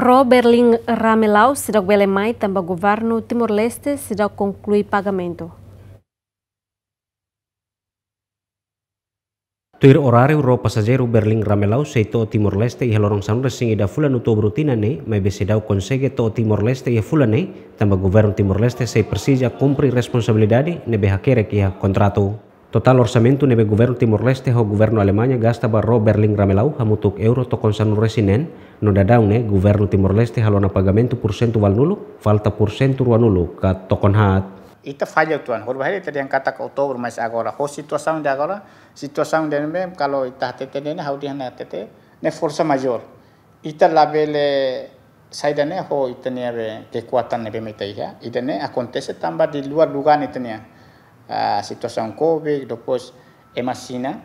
Ro Berlin Ramelau, será o Mai, também governo Timor-Leste, cidade concluir pagamento. Tuir horário ro passageiro Berlim Ramelau seito Timor-Leste e lorong San Resing ida fulan outubro tina ne, mas besedau consegue to Timor-Leste e fulan ne, também governo Timor-Leste se precisa cumprir responsabilidade nebe hakere kia contrato. Total orçamento nebe governo Timor-Leste ho governo Alemanha gasta barro Berling Ramelau hamutuk euro to konsanu resinen no dadau ne governo Timor-Leste halona pagamento porcento val nulu falta porcento rua nulu ka tokon hat ita falha tuan hor bahari tadi yang kata ka Oktober mas agora ho situasaun de agora situasaun de nebe kalau ita tete ne hau dia na tete ne forsa major ita labele saida ne ho ita ne kekuatan nebe meta ia ita ne akontese tambah di luar lugar ne uh, ah, situation COVID, lepas emasina,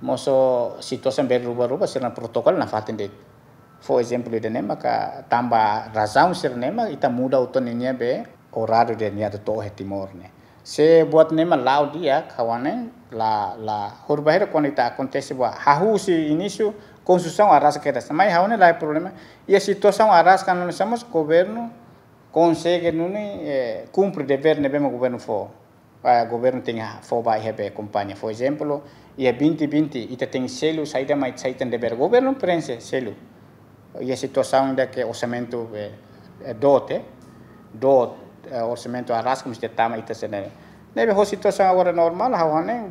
moso situation berubah-ubah sirna protokol na fatin dek. For example, ida ne maka tambah ser nema, nema ita muda uton ini o horario de niat to he timor Se buat nema lá o dia kawane la la hurbahir konita kontesi buat hahu si início, construção arrasa que resta. Mas há lá é problema. E a situação arrasa que nós somos governo consegue não é, eh, cumpre dever nem bem governo for. o governo tem for vai a companhia por exemplo e é 2020 e tem selo saída mais saída de o governo prensa selo e a situação da é que orçamento é, é dote do é, o orçamento arrasta mas de tama ita se né Neve a situação agora normal há né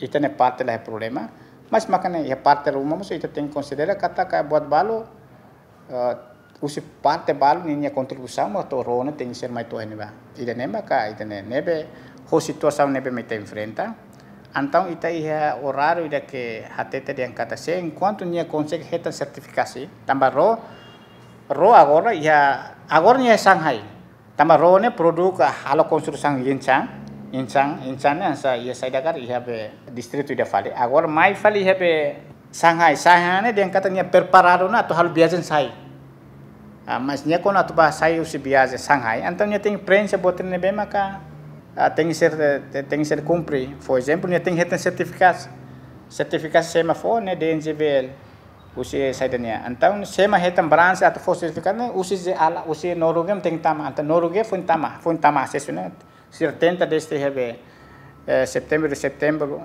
ita ne parte lá problema mas makanya a parte rumah mesti ita tem que kata kayak é muito uh, Usi parte balu ninya contribução mo to rona tem ser mai to ba ida nema ka ida ne nebe ho situação nebe mai te enfrenta antau ita iha oraro ida ke hatete de kata se Kuantu nia konsek heta sertifikasi tambah ro ro agora ia agora nia Shanghai tambah ro ne produk halo Yin yenchang yin yenchang ne sa ia sai dakar iha be distrito ida fale agora mai fale iha be Shanghai Shanghai ne de kata nia preparado na to hal biasen sai Ah, mas nya kono atuba sayu sibiase Shanghai então nya tem prensa botando nebe maka ah, tem que ser tem que ser cumprir for example, nya tem reten certificados certificados sema for né DNGVL usi sai saidania então sema retan branch at for certificado né usi ala usi Noruguem tem tama então Noruguem foi tama foi tama sesso sir tenta deste hebe eh, setembro de setembro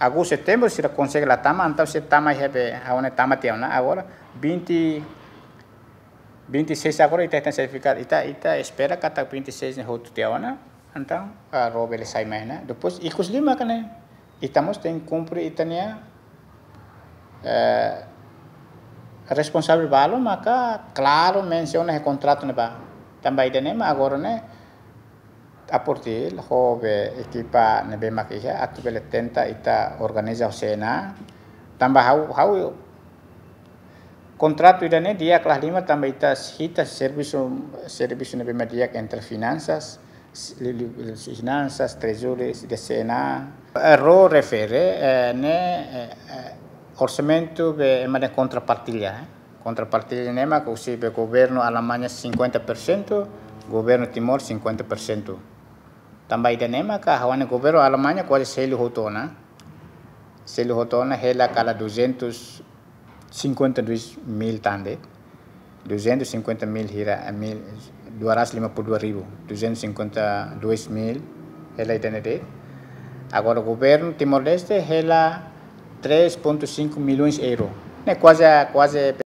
agosto setembro se consegue la tama então se tama rebe aonde tama tiana agora 20 26 agora ita tem certificado, ita ita espera kata 26 ni hotu tiawana, então a ele sai mais, né? Depois ikus lima kane, Estamos tem cumprir itania eh, responsável valor maka claro menciona o contrato né ba. Também ita ne agora né aportil tá a equipa ne né, be makia atu bele tenta ita organiza o sena. também hau hau Contrato ini dia kelas lima tambah kita kita serviço serviço nabi media entre finanças finanças tesouros DCNA ro refere eh, ne eh, orçamento be uma contrapartilha eh? contrapartilha nema que se be governo Alemanha 50% governo Timor 50% tambah ida nema ka hawane governo Alemanha quase selo hotona selo hotona hela kala 200 52 mil tande 250 mil hira eh, mil 252 ribu 252 mil hela itanete agora o governo Timor-Leste hela 3.5 milhões de euros né quase quase